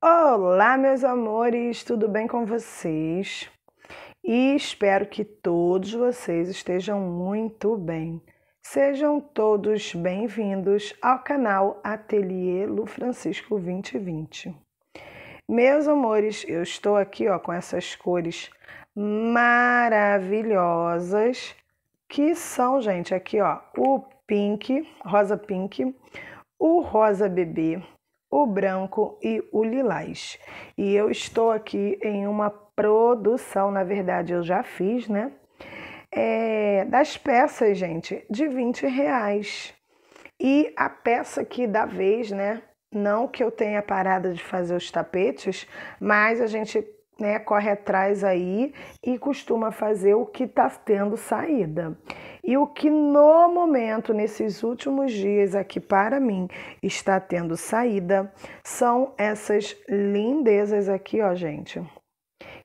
Olá, meus amores, tudo bem com vocês? E espero que todos vocês estejam muito bem. Sejam todos bem-vindos ao canal Ateliê Lu Francisco 2020. Meus amores, eu estou aqui ó, com essas cores maravilhosas que são, gente, aqui ó, o pink, rosa pink, o rosa bebê, o branco e o lilás. E eu estou aqui em uma produção, na verdade eu já fiz, né? É, das peças, gente, de 20 reais. E a peça aqui da vez, né? Não que eu tenha parado de fazer os tapetes, mas a gente né, corre atrás aí e costuma fazer o que está tendo saída. E o que no momento, nesses últimos dias aqui para mim, está tendo saída são essas lindezas aqui, ó, gente.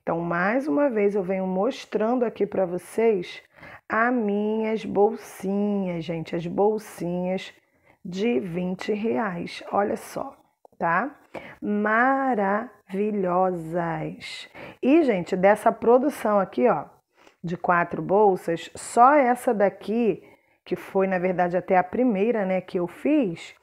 Então, mais uma vez, eu venho mostrando aqui para vocês as minhas bolsinhas, gente, as bolsinhas de 20 reais. Olha só, tá? Maravilhosas. E, gente, dessa produção aqui, ó, de quatro bolsas, só essa daqui, que foi, na verdade, até a primeira, né, que eu fiz,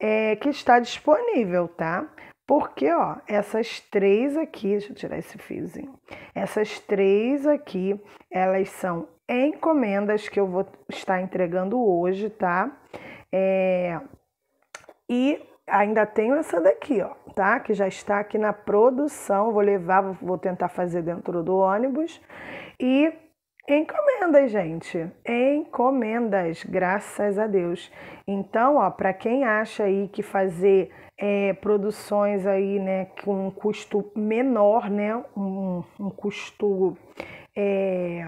é que está disponível, tá? Porque, ó, essas três aqui, deixa eu tirar esse fiozinho. Essas três aqui, elas são encomendas que eu vou estar entregando hoje, tá? É, e ainda tenho essa daqui, ó, tá? Que já está aqui na produção. Vou levar, vou tentar fazer dentro do ônibus. E encomendas, gente. Encomendas, graças a Deus. Então, ó, para quem acha aí que fazer é, produções aí, né, com um custo menor, né, um, um custo é,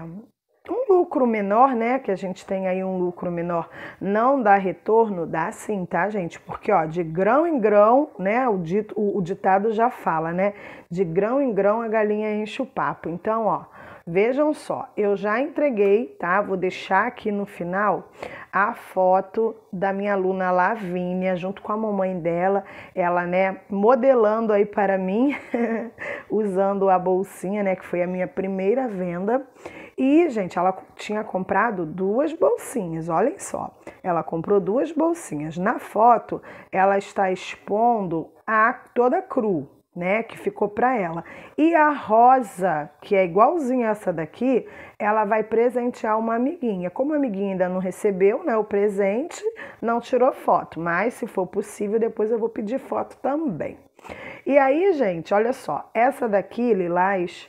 um lucro menor, né? Que a gente tem aí um lucro menor, não dá retorno, dá sim, tá, gente? Porque ó, de grão em grão, né? O, dito, o, o ditado já fala, né? De grão em grão a galinha enche o papo. Então, ó, vejam só, eu já entreguei, tá? Vou deixar aqui no final a foto da minha aluna Lavínia, junto com a mamãe dela, ela, né, modelando aí para mim, usando a bolsinha, né? Que foi a minha primeira venda. E, gente, ela tinha comprado duas bolsinhas, olhem só. Ela comprou duas bolsinhas. Na foto, ela está expondo a toda cru, né, que ficou para ela. E a rosa, que é igualzinha essa daqui, ela vai presentear uma amiguinha. Como a amiguinha ainda não recebeu, né, o presente, não tirou foto, mas se for possível, depois eu vou pedir foto também. E aí, gente, olha só, essa daqui, lilás,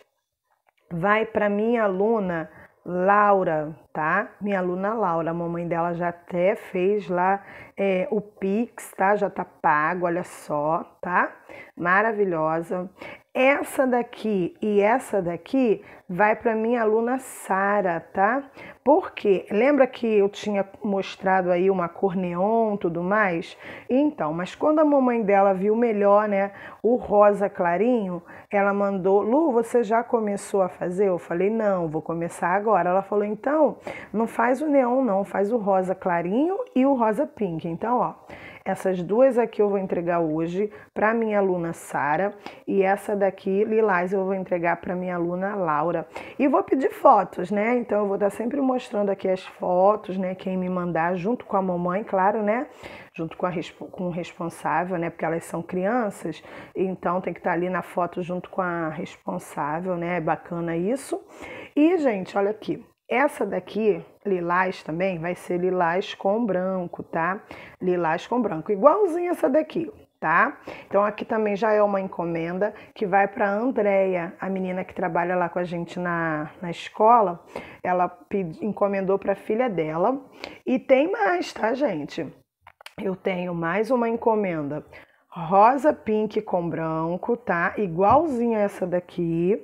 vai para minha aluna Laura, tá? Minha aluna Laura, a mamãe dela já até fez lá é, o Pix, tá? Já tá pago, olha só, tá? Maravilhosa. Essa daqui e essa daqui vai para minha aluna Sara, tá? Porque lembra que eu tinha mostrado aí uma cor neon, tudo mais? Então, mas quando a mamãe dela viu melhor, né, o rosa clarinho, ela mandou: "Lu, você já começou a fazer?" Eu falei: "Não, vou começar agora". Ela falou: "Então, não faz o neon não, faz o rosa clarinho e o rosa pink". Então, ó, essas duas aqui eu vou entregar hoje para minha aluna Sara e essa daqui, Lilás, eu vou entregar para minha aluna Laura. E vou pedir fotos, né? Então eu vou estar tá sempre mostrando aqui as fotos, né? Quem me mandar, junto com a mamãe, claro, né? Junto com, a, com o responsável, né? Porque elas são crianças, então tem que estar tá ali na foto junto com a responsável, né? É bacana isso. E, gente, olha aqui. Essa daqui, lilás também, vai ser lilás com branco, tá? Lilás com branco, igualzinho essa daqui, tá? Então aqui também já é uma encomenda que vai para Andreia, a menina que trabalha lá com a gente na, na escola. Ela pedi, encomendou para a filha dela. E tem mais, tá, gente? Eu tenho mais uma encomenda rosa pink com branco, tá? Igualzinha essa daqui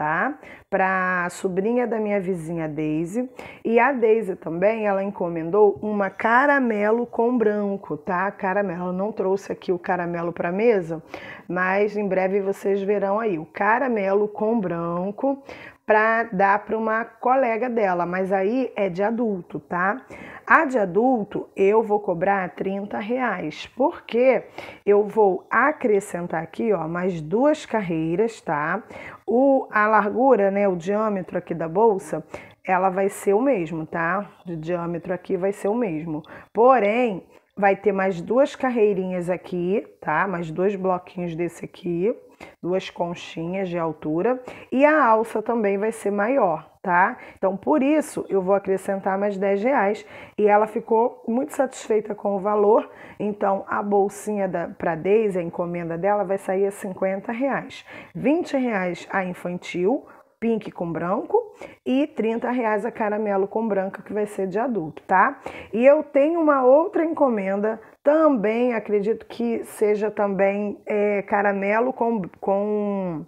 tá? Para a sobrinha da minha vizinha Daisy. E a Daisy também, ela encomendou uma caramelo com branco, tá? Caramelo. Eu não trouxe aqui o caramelo para mesa, mas em breve vocês verão aí o caramelo com branco para dar para uma colega dela, mas aí é de adulto, tá? A de adulto eu vou cobrar 30 reais, porque eu vou acrescentar aqui, ó, mais duas carreiras, tá? O, a largura, né, o diâmetro aqui da bolsa, ela vai ser o mesmo, tá? O diâmetro aqui vai ser o mesmo. Porém, vai ter mais duas carreirinhas aqui, tá? Mais dois bloquinhos desse aqui duas conchinhas de altura, e a alça também vai ser maior, tá? Então, por isso, eu vou acrescentar mais 10 reais e ela ficou muito satisfeita com o valor. Então, a bolsinha da para Deise, a encomenda dela, vai sair a 50 reais. 20 reais a infantil, pink com branco e 30 reais a caramelo com branca que vai ser de adulto, tá? E eu tenho uma outra encomenda também acredito que seja também é, caramelo com, com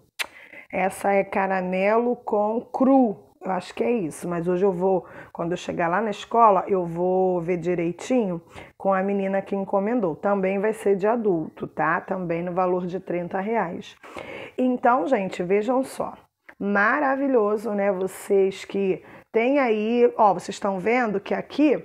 essa é caramelo com cru. Eu acho que é isso, mas hoje eu vou, quando eu chegar lá na escola, eu vou ver direitinho com a menina que encomendou. Também vai ser de adulto, tá? Também no valor de 30 reais. Então, gente, vejam só. Maravilhoso, né? Vocês que tem aí, ó, vocês estão vendo que aqui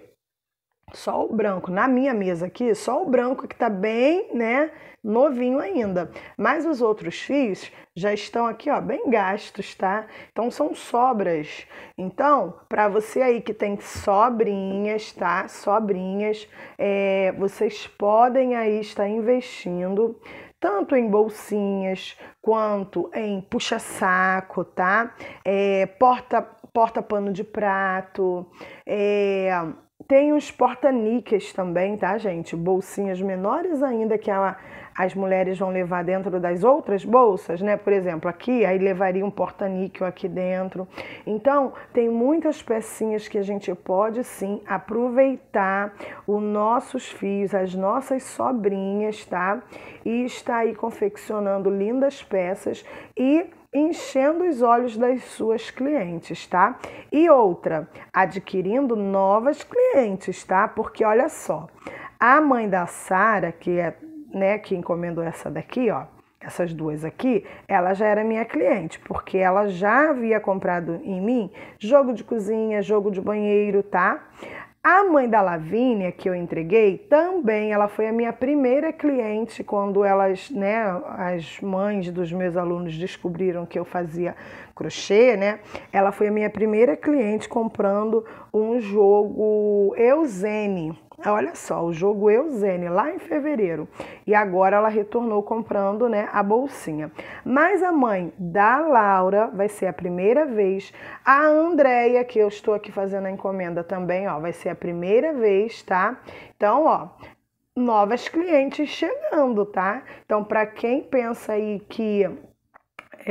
só o branco. Na minha mesa aqui, só o branco que está bem, né, novinho ainda. Mas os outros fios já estão aqui, ó, bem gastos, tá? Então são sobras. Então, para você aí que tem sobrinhas, tá? Sobrinhas, é, vocês podem aí estar investindo tanto em bolsinhas quanto em puxa-saco, tá? É, porta, porta pano de prato, é tem os porta-níqueis também, tá, gente? Bolsinhas menores ainda que a, as mulheres vão levar dentro das outras bolsas, né? Por exemplo, aqui, aí levaria um porta-níquel aqui dentro. Então, tem muitas pecinhas que a gente pode sim aproveitar os nossos fios, as nossas sobrinhas, tá? E está aí confeccionando lindas peças e enchendo os olhos das suas clientes, tá? E outra, adquirindo novas clientes, tá? Porque olha só, a mãe da Sara, que é, né, que encomendou essa daqui, ó, essas duas aqui, ela já era minha cliente, porque ela já havia comprado em mim jogo de cozinha, jogo de banheiro, tá? A mãe da Lavínia, que eu entreguei, também ela foi a minha primeira cliente quando elas, né, as mães dos meus alunos descobriram que eu fazia crochê, né? Ela foi a minha primeira cliente comprando um jogo Eusene ah, olha só, o jogo Eusene lá em fevereiro e agora ela retornou comprando, né, a bolsinha. Mas a mãe da Laura vai ser a primeira vez, a Andreia que eu estou aqui fazendo a encomenda também, ó, vai ser a primeira vez, tá? Então, ó, novas clientes chegando, tá? Então, para quem pensa aí que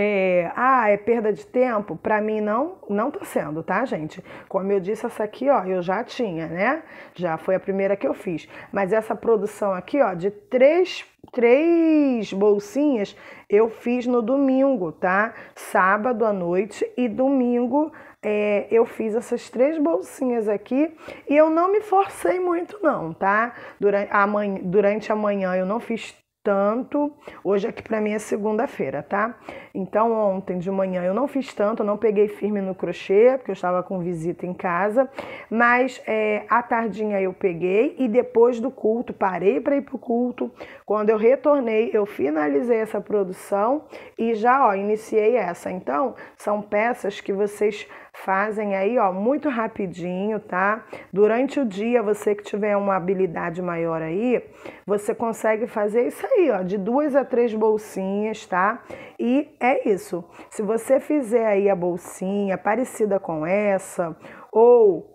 é, ah, é perda de tempo, para mim não, não tá sendo, tá, gente? Como eu disse, essa aqui, ó, eu já tinha, né? Já foi a primeira que eu fiz. Mas essa produção aqui, ó, de três, três bolsinhas, eu fiz no domingo, tá? Sábado à noite e domingo é, eu fiz essas três bolsinhas aqui e eu não me forcei muito não, tá? Durante a, manhã, durante a manhã eu não fiz tanto. Hoje aqui para mim é segunda-feira, tá? Então ontem de manhã eu não fiz tanto, não peguei firme no crochê, porque eu estava com visita em casa, mas é, à tardinha eu peguei e depois do culto, parei para ir pro culto. Quando eu retornei, eu finalizei essa produção e já, ó, iniciei essa. Então, são peças que vocês Fazem aí, ó, muito rapidinho, tá? Durante o dia, você que tiver uma habilidade maior aí, você consegue fazer isso aí, ó, de duas a três bolsinhas, tá? E é isso. Se você fizer aí a bolsinha parecida com essa, ou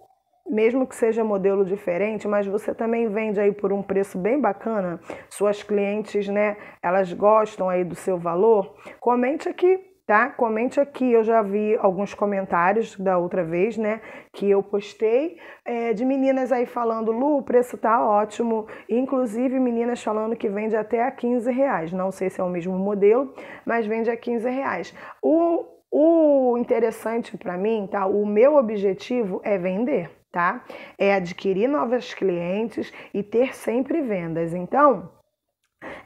mesmo que seja modelo diferente, mas você também vende aí por um preço bem bacana. Suas clientes, né, elas gostam aí do seu valor. Comente aqui tá? Comente aqui, eu já vi alguns comentários da outra vez, né? Que eu postei é, de meninas aí falando, Lu, o preço tá ótimo. Inclusive meninas falando que vende até a 15 reais. Não sei se é o mesmo modelo, mas vende a 15 reais. O, o interessante para mim, tá? O meu objetivo é vender. Tá? É adquirir novas clientes e ter sempre vendas. Então,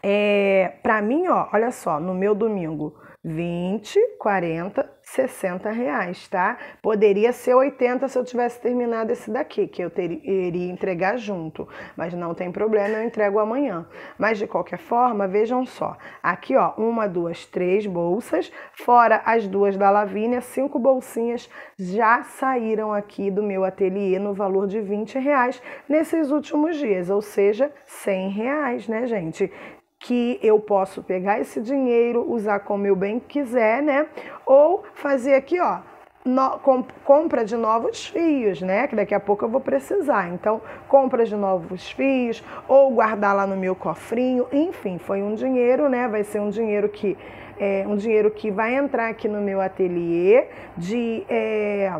é, para mim, ó, olha só, no meu domingo, 20, 40, 60 reais, tá? Poderia ser 80 se eu tivesse terminado esse daqui, que eu teria, iria entregar junto, mas não tem problema, eu entrego amanhã. Mas de qualquer forma, vejam só, aqui ó, uma, duas, três bolsas, fora as duas da Lavínia, cinco bolsinhas já saíram aqui do meu ateliê no valor de 20 reais nesses últimos dias, ou seja, 100 reais, né gente? que eu posso pegar esse dinheiro, usar como eu bem quiser, né? Ou fazer aqui, ó, no, compra de novos fios, né? Que daqui a pouco eu vou precisar. Então, compra de novos fios ou guardar lá no meu cofrinho. Enfim, foi um dinheiro, né? Vai ser um dinheiro que é um dinheiro que vai entrar aqui no meu ateliê de é,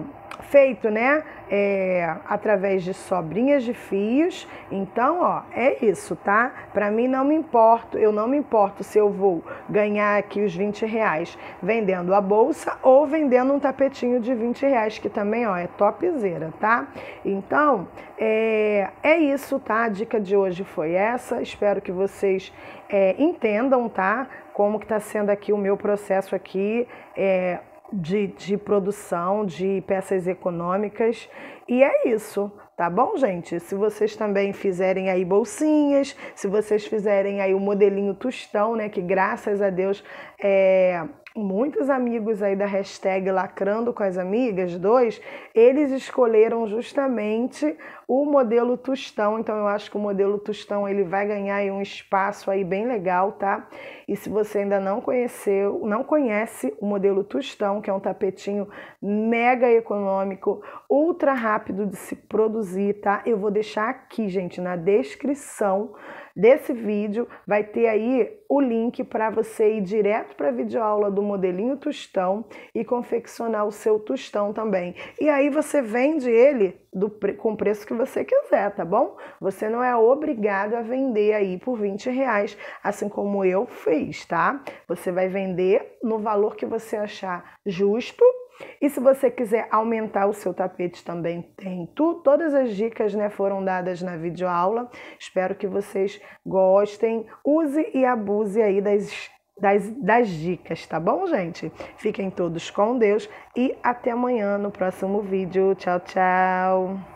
feito, né? É, através de sobrinhas de fios. Então, ó, é isso, tá? Para mim não me importo, eu não me importo se eu vou ganhar aqui os 20 reais vendendo a bolsa ou vendendo um tapetinho de 20 reais, que também, ó, é topzera, tá? Então, é, é isso, tá? A dica de hoje foi essa. Espero que vocês é, entendam, tá? Como que tá sendo aqui o meu processo aqui, é, de, de produção de peças econômicas. E é isso. Tá bom, gente? Se vocês também fizerem aí bolsinhas, se vocês fizerem aí o modelinho tostão, né? Que graças a Deus é, muitos amigos aí da hashtag Lacrando com as Amigas 2, eles escolheram justamente o modelo Tostão. Então eu acho que o modelo Tostão ele vai ganhar um espaço aí bem legal, tá? E se você ainda não conheceu, não conhece o modelo Tostão, que é um tapetinho mega econômico, ultra rápido de se produzir, tá? Eu vou deixar aqui, gente, na descrição desse vídeo vai ter aí o link para você ir direto para a videoaula do modelinho tostão e confeccionar o seu tostão também. E aí você vende ele do, com o preço que você quiser, tá bom? Você não é obrigado a vender aí por 20 reais, assim como eu fiz, tá? Você vai vender no valor que você achar justo e se você quiser aumentar o seu tapete também tem. Tu, todas as dicas né, foram dadas na videoaula. Espero que vocês gostem. Use e abuse aí das, das, das dicas, tá bom, gente? Fiquem todos com Deus e até amanhã no próximo vídeo. Tchau, tchau!